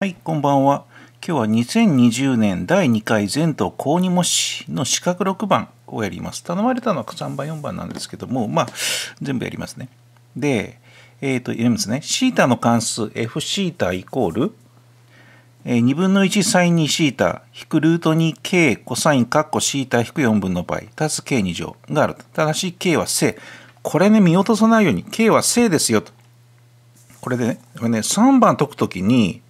はい、こんばんは。今日は2020年第2回前頭高二模試の資格6番をやります。頼まれたのは3番、4番なんですけども、まあ、全部やりますね。で、えっ、ー、と、読みますね。シータの関数 f シータイコール、えー、2分の1サイン2シータ引くルート 2k コサインカッコシータ引く4分の倍足す k2 乗があるただし k は正。これね、見落とさないように k は正ですよと。これでね、これね、3番解くときに、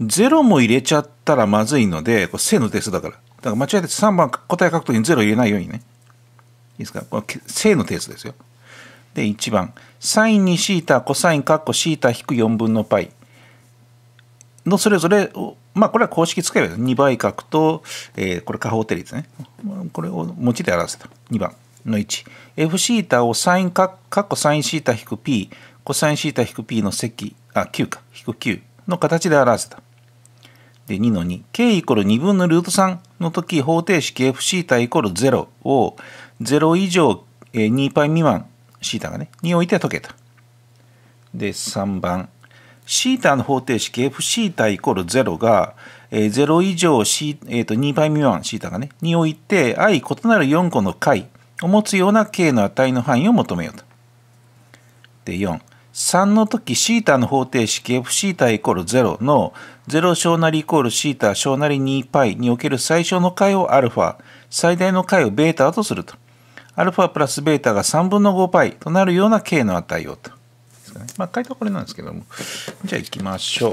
0も入れちゃったらまずいので、これ正の定数だから。だから間違えて3番答え書くときに0入れないようにね。いいですかこれ正の定数ですよ。で、1番。サインにシータ、コサイン、カッコ、シータ、引く4分の π のそれぞれを、まあこれは公式使えばいいです。2倍角と、えー、これ下方定理ですね。これを用いて表せた。2番の1。Fθ をサイン、カッコ、サイン、シータ、引く p、コサイン、シータ、引く p の積、あ、9か、引く9の形で表せた。で、2の 2k イコール2分のルート3の時方程式 f シータイコール0を0以上 2π 未満シータがねにおいて解けた。で3番シータの方程式 f シータイコール0が0以上 C、えと 2π 未満シータがねにおいて i 異なる4個の解を持つような k の値の範囲を求めようと。で4 3の時 θ の方程式 Fθ イコール0の0小なりイコール θ 小なり 2π における最小の解を α 最大の解を β とすると α プラス β が3分の 5π となるような k の値をと、まあ、回答はこれなんですけどもじゃあ行きましょう、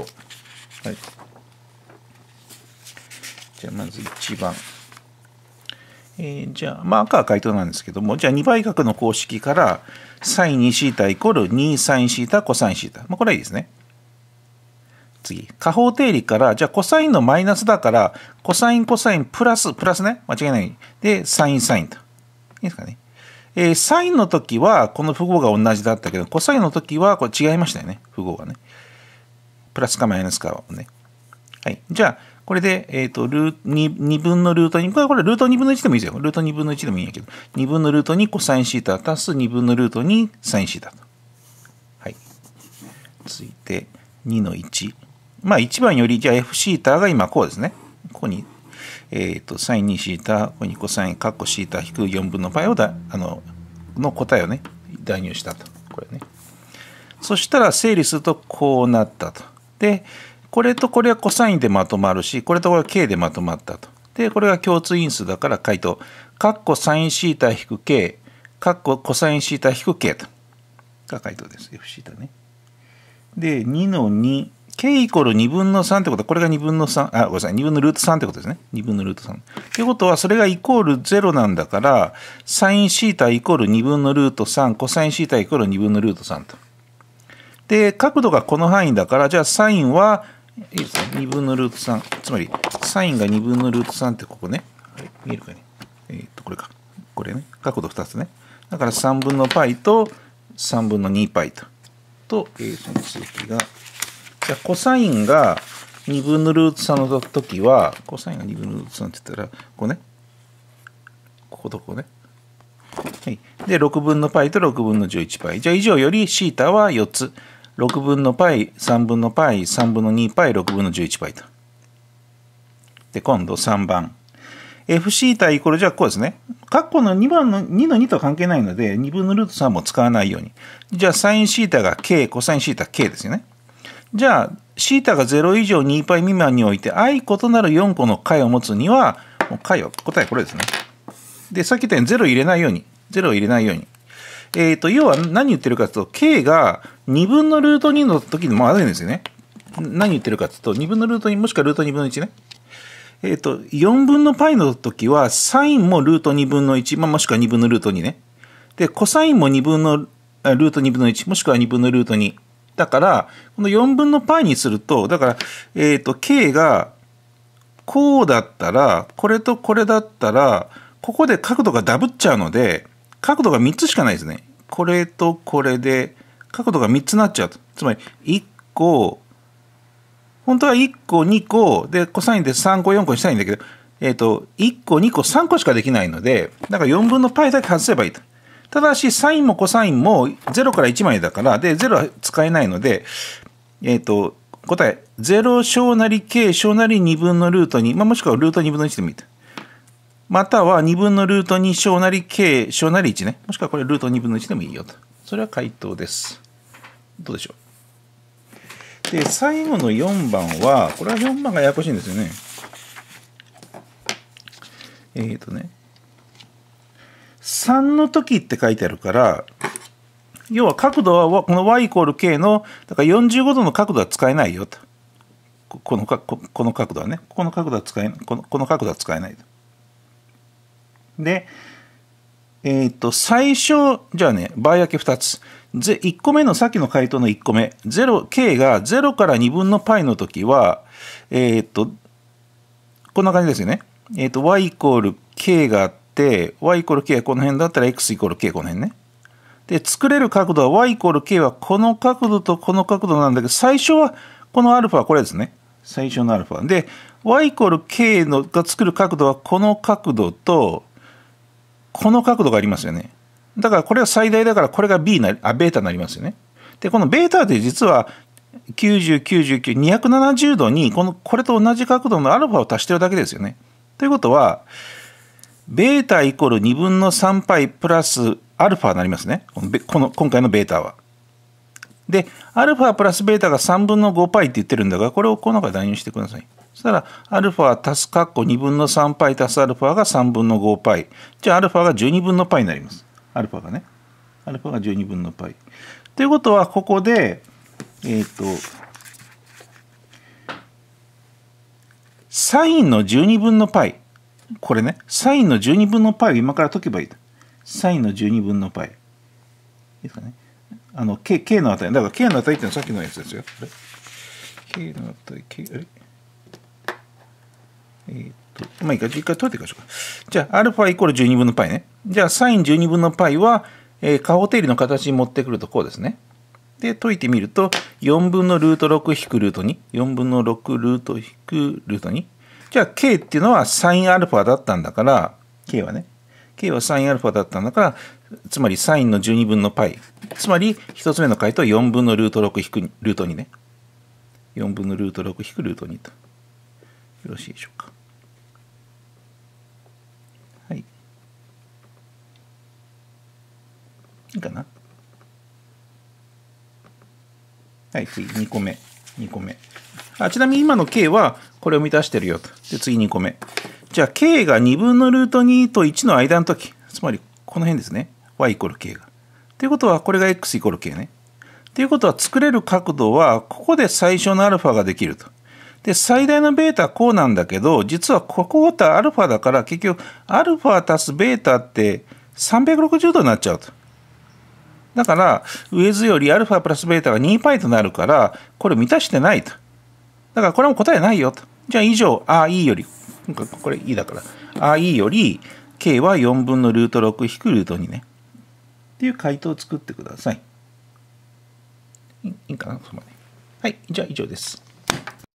はい、じゃあまず1番。えー、じゃあ、まあ、赤は回答なんですけども、じゃあ2倍角の公式から、サイン2 θ イコール2サイン θ サイン θ まあ、これはいいですね。次。下方定理から、じゃあ、コサインのマイナスだから、コサインコサインプラス、プラスね。間違いない。で、サインサインと。いいですかね。えー、サインの時は、この符号が同じだったけど、コサインの時は、これ違いましたよね。符号がね。プラスかマイナスかをね。はい。じゃあ、これで、えっ、ー、と、ルート、2分のルート2、これ、これ、ルート2分の1でもいいですよ。ルート2分の1でもいいんやけど、2分のルートにコサインシータ足す2分のルートにサインシータと。はい。続いて、2の1。まあ、1番より、じゃあ F シータが今こうですね。ここに、えっ、ー、と、サイン2シータ、ここにコサイン、カッコシータ引く4分の倍をだ、あの、の答えをね、代入したと。これね。そしたら整理するとこうなったと。で、これとこれはコサインでまとまるし、これとこれは K でまとまったと。で、これが共通因数だから解答。カッコサインシータ引く K、カッココサインシータ引く K と。が回答です。F シータね。で、2の2。K イコール2分の3ってことは、これが2分の3、あ、ごめんなさい、2分のルート3ってことですね。2分のルート3。ってことは、それがイコール0なんだから、サインシータイコール2分のルート3、コサインシータイコール2分のルート3と。で、角度がこの範囲だから、じゃあサインはいいですね。2分のルート3。つまり、サインが2分のルート3ってここね。見えるかね。えっ、ー、と、これか。これね。角度2つね。だから3分の π と3分の 2π と。と、えー、その数比が。じゃあ、コサインが2分のルート3の時は、コサインが2分のルート3って言ったら、こうね。こことここね。はい。で、6分の π と6分の 11π。じゃあ、以上より θ は4つ。6分の π、3分の π、3分の 2π、6分の 11π と。で、今度3番。fθ イコールじゃあこうですね。カッコの2番の2の2と関係ないので、2分のルート3も使わないように。じゃあ、サイン θ が k、c o s ン θ、k ですよね。じゃあ、θ が0以上 2π 未満において、i 異なる4個の解を持つには、もう解を、答えこれですね。で、さっき言ったように0入れないように、0を入れないように。えっ、ー、と、要は何言ってるかというと、k が2分のルート2の時にもあるんですよね。何言ってるかというと、2分のルート2、もしくはルート2分の1ね。えっ、ー、と、4分の π の時は、サインもルート2分の1、まあ、もしくは2分のルート2ね。で、コサインも2分のルート2分の1、もしくは2分のルート2。だから、この4分の π にすると、だから、えっ、ー、と、k がこうだったら、これとこれだったら、ここで角度がダブっちゃうので、角度が3つしかないですね。これとこれで角度が3つになっちゃうと。つまり1個、本当は1個、2個、で、コサインで3個、4個にしたいんだけど、えっ、ー、と、1個、2個、3個しかできないので、だから4分の π だけ外せばいいと。ただし、サインもコサインも0から1枚だから、で、0は使えないので、えっ、ー、と、答え、0小なり k 小なり2分のルート2、まあ、もしくはルート2分の1でもいいと。または2分のルート2小なり k 小なり1ね。もしくはこれルート2分の1でもいいよと。それは回答です。どうでしょう。で、最後の4番は、これは4番がややこしいんですよね。えっ、ー、とね。3の時って書いてあるから、要は角度はこの y イコール k のだから45度の角度は使えないよとこのかこの角度はねこの角度は使えこのこの角度は使えないとで、えー、っと、最初、じゃあね、場合分け2つ。ぜ1個目のさっきの回答の1個目、0、k が0から2分の π の時は、えー、っと、こんな感じですよね。えー、っと、y イコール k があって、y イコール k がこの辺だったら x イコール k この辺ね。で、作れる角度は y イコール k はこの角度とこの角度なんだけど、最初はこの α はこれですね。最初の α。で、y イコール k のが作る角度はこの角度と、この角度がありますよね。だからこれは最大だからこれが B なあ、ベータになりますよね。で、このベータで実は90、99、270度にこのこれと同じ角度のアルファを足してるだけですよね。ということは、ベータイコール2分の3パイプラスアルファになりますね。このこの今回のベータは。で、アルファプラスベータが3分の5パイって言ってるんだが、これをこの中で代入してください。そしたら、アルファ足すカッコ2分の3パイ足すアルファが3分の5パイ。じゃあ、アルファが12分のパイになります。アルファがね。アルファが12分のパイ。ということは、ここで、えっ、ー、と、サインの12分のパイ。これね、サインの12分のパイを今から解けばいい。サインの12分のパイ。いいですかね。あの、K, K の値。だから K の値ってのはさっきのやつですよ。K の値、K、あれえー、っと、まあいいか、一回解いていきましょうか。じゃあ、α イコール12分の π ね。じゃあ、サイン12分の π は、えー、下方定理の形に持ってくるとこうですね。で、解いてみると、4分のルート6引くルート2。4分の6ルート引くルート2。じゃあ、k っていうのはサイン α だったんだから、k はね。k はサイン α だったんだから、つまりサインの12分の π。つまり、1つ目の解答4分のルート6引くルート2ね。4分のルート6引くルート2と。よろしいでしょうか。いかなはい、次、2個目。2個目。あちなみに今の k はこれを満たしてるよと。で、次2個目。じゃあ、k が2分のルート2と1の間の時、つまりこの辺ですね。y イコール k が。ということは、これが x イコール k ね。ということは、作れる角度は、ここで最初の α ができると。で、最大の β はこうなんだけど、実はここって α だから、結局、α 足す β って360度になっちゃうと。だから、上図より α プラスベータが 2π となるから、これ満たしてないと。だからこれも答えないよと。じゃあ以上、RE より、これ E だから、RE より K は4分のルート6引くルート2ね。っていう回答を作ってください。いいかなそこまで。はい、じゃあ以上です。